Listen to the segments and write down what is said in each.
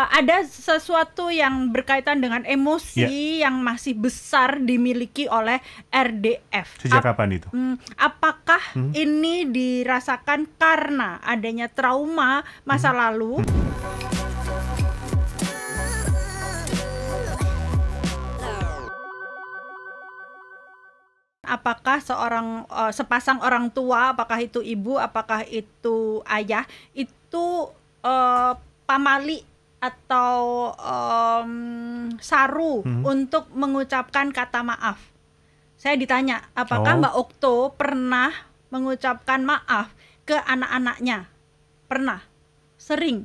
Eh, ada sesuatu yang berkaitan dengan emosi yeah. yang masih besar dimiliki oleh RDF. Sejak Ap kapan itu? Hmm, apakah hmm? ini dirasakan karena adanya trauma masa hmm. lalu? Hmm. apakah seorang uh, sepasang orang tua, apakah itu ibu, apakah itu ayah, itu uh, pamali atau um, saru hmm. untuk mengucapkan kata maaf. Saya ditanya, apakah oh. Mbak Okto pernah mengucapkan maaf ke anak-anaknya? Pernah. Sering.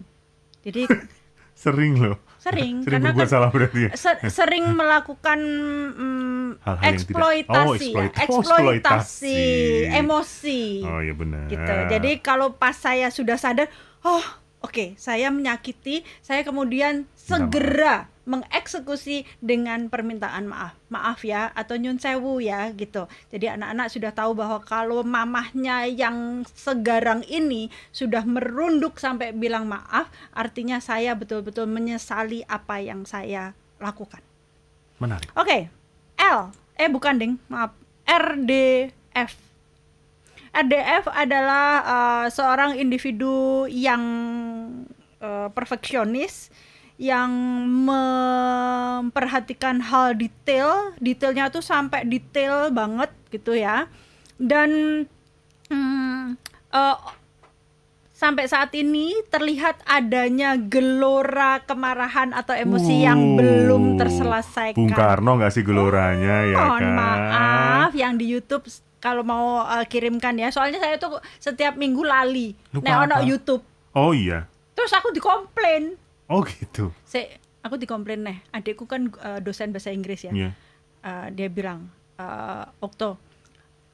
Jadi sering loh. Sering, sering karena kan, salah berarti. Ya? sering melakukan mm, Hal -hal eksploitasi, oh, ya, eksploitasi, oh, eksploitasi, emosi. Oh iya benar. Gitu. Jadi kalau pas saya sudah sadar, oh okay, saya menyakiti, saya kemudian segera mengeksekusi dengan permintaan maaf. Maaf ya atau nyun sewu ya gitu. Jadi anak-anak sudah tahu bahwa kalau mamahnya yang segarang ini sudah merunduk sampai bilang maaf, artinya saya betul-betul menyesali apa yang saya lakukan. Menarik. Oke. Okay. L eh bukan ding, maaf. RDF RDF adalah uh, seorang individu yang perfeksionis yang memperhatikan hal detail, detailnya tuh sampai detail banget gitu ya. Dan hmm, uh, sampai saat ini terlihat adanya gelora kemarahan atau emosi uh, yang belum terselesaikan. Bung Karno nggak sih geloranya oh, ya mohon kan? maaf yang di YouTube kalau mau uh, kirimkan ya. Soalnya saya tuh setiap minggu lali. nah, ono YouTube. Oh iya terus aku dikomplain. Oh gitu. Se aku dikomplain nih. Adikku kan uh, dosen bahasa Inggris ya. Yeah. Iya. Uh, dia bilang, uh, Okto,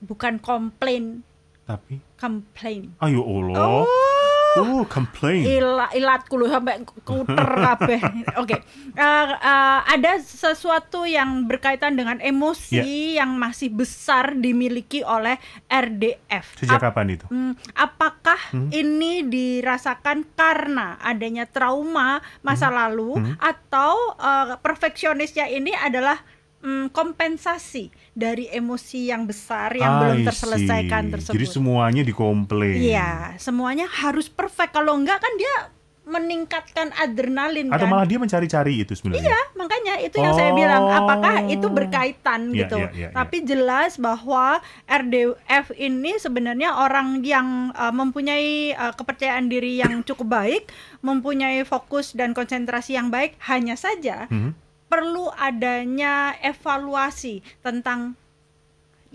bukan komplain. Tapi? komplain, Ayo ah, ya Allah. Oh, Uh, complain. Ilat kulu sampai kuter Oke. Okay. Uh, eh, uh, eh, ada sesuatu yang berkaitan dengan emosi yeah. yang masih besar dimiliki oleh RDF. Sejak Ap kapan itu? Hmm, apakah hmm? ini dirasakan karena adanya trauma masa hmm? lalu hmm? atau uh, perfeksionisnya ini adalah mm, kompensasi dari emosi yang besar yang ah, I belum terselesaikan see. tersebut. Jadi semuanya dikomplain. Iya, semuanya harus perfect. Kalau enggak kan dia meningkatkan adrenalin Atau kan. malah dia mencari-cari itu sebenarnya. Iya, makanya itu yang oh. saya bilang apakah oh. itu berkaitan yeah, gitu. Yeah, yeah, iya. Tapi yeah. jelas bahwa RDF ini sebenarnya orang yang uh, mempunyai uh, kepercayaan diri yang cukup baik, mempunyai fokus dan konsentrasi yang baik hanya saja mm -hmm perlu adanya evaluasi tentang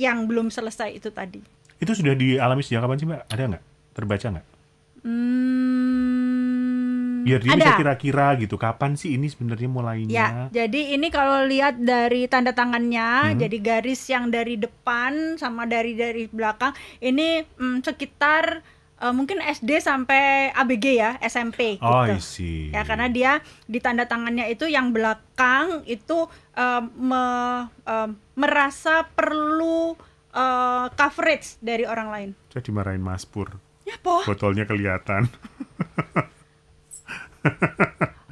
yang belum selesai itu tadi. Itu sudah dialami sejak kapan sih mbak? Ada nggak? Terbaca nggak? Hmm, Biar dia ada. bisa kira-kira gitu, kapan sih ini sebenarnya mulainya? Ya, jadi ini kalau lihat dari tanda tangannya, hmm. jadi garis yang dari depan sama dari dari belakang, ini hmm, sekitar uh, mungkin SD sampai ABG ya SMP oh, gitu. Oh, I see. Ya karena dia di tanda tangannya itu yang belakang itu uh, me, uh, merasa perlu uh, coverage dari orang lain. Saya dimarahin Mas Pur. Ya, po. Botolnya kelihatan.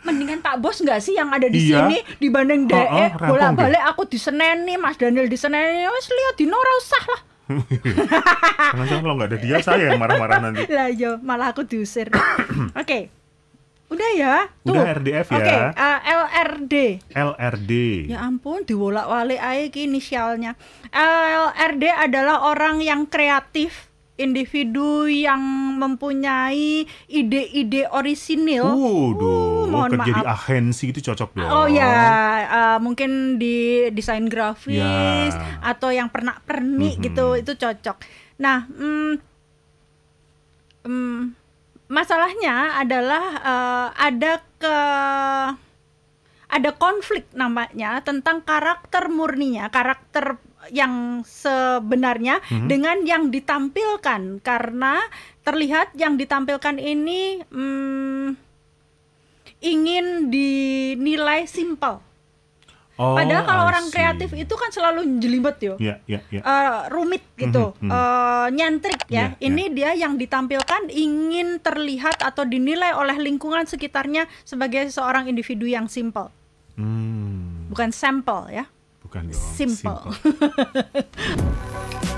Mendingan Pak Bos nggak sih yang ada di iya. sini dibanding DE oh, oh, e bolak-balik aku diseneni, Mas Daniel diseneni, wes lihat Nora usah lah Jangan-jangan kalau nggak ada dia saya yang marah-marah nanti. Lah yo, iya, malah aku diusir. Oke. Okay. Udah ya. Tuh. Udah RDF ya. Oke, okay. uh, eh, LRD. LRD. Ya ampun, diwolak-walik aja inisialnya. LRD adalah orang yang kreatif, individu yang mempunyai ide-ide orisinil. Waduh, uh, mohon kerja maaf. di agensi itu cocok dong. Oh ya, uh, mungkin di desain grafis ya. atau yang pernak-pernik mm -hmm. gitu itu cocok. Nah, mm, mm, masalahnya adalah uh, ada ke ada konflik namanya tentang karakter murninya, karakter yang sebenarnya hmm. dengan yang ditampilkan karena terlihat yang ditampilkan ini hmm, ingin dinilai simple. Oh, Padahal kalau I orang see. kreatif itu kan selalu jelimet yo, yeah, yeah, yeah. Uh, rumit gitu, mm -hmm. uh, nyentrik ya. Yeah, ya. Ini yeah. dia yang ditampilkan ingin terlihat atau dinilai oleh lingkungan sekitarnya sebagai seorang individu yang simple, mm. bukan sampel ya. Simple. simple.